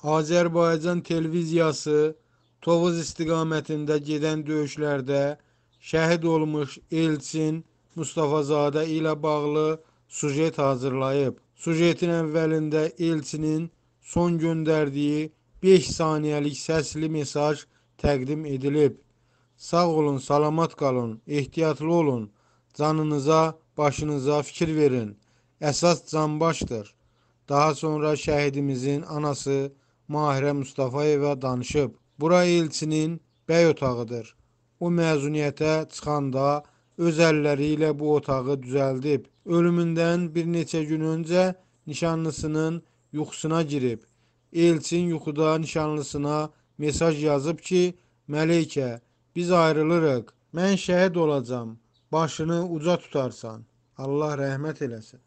Azərbaycan televiziyası Tovuz istiqamətində gedən döyüşlərdə şəhid olmuş Elçin Mustafazadə ilə bağlı sujet hazırlayıb. Sujetin əvvəlində Elçinin son göndərdiyi 5 saniyəlik səsli mesaj təqdim edilib. Sağ olun, salamat qalın, ehtiyatlı olun, canınıza, başınıza fikir verin. Əsas canbaşdır. Daha sonra şəhidimizin anası Mahirə Mustafayevə danışıb. Bura elçinin bəy otağıdır. O məzuniyyətə çıxanda öz əlləri ilə bu otağı düzəldib. Ölümündən bir neçə gün öncə nişanlısının yuxusuna girib. Elçin yuxuda nişanlısına mesaj yazıb ki, Məleykə, biz ayrılırıq, mən şəhid olacam, başını uca tutarsan, Allah rəhmət eləsin.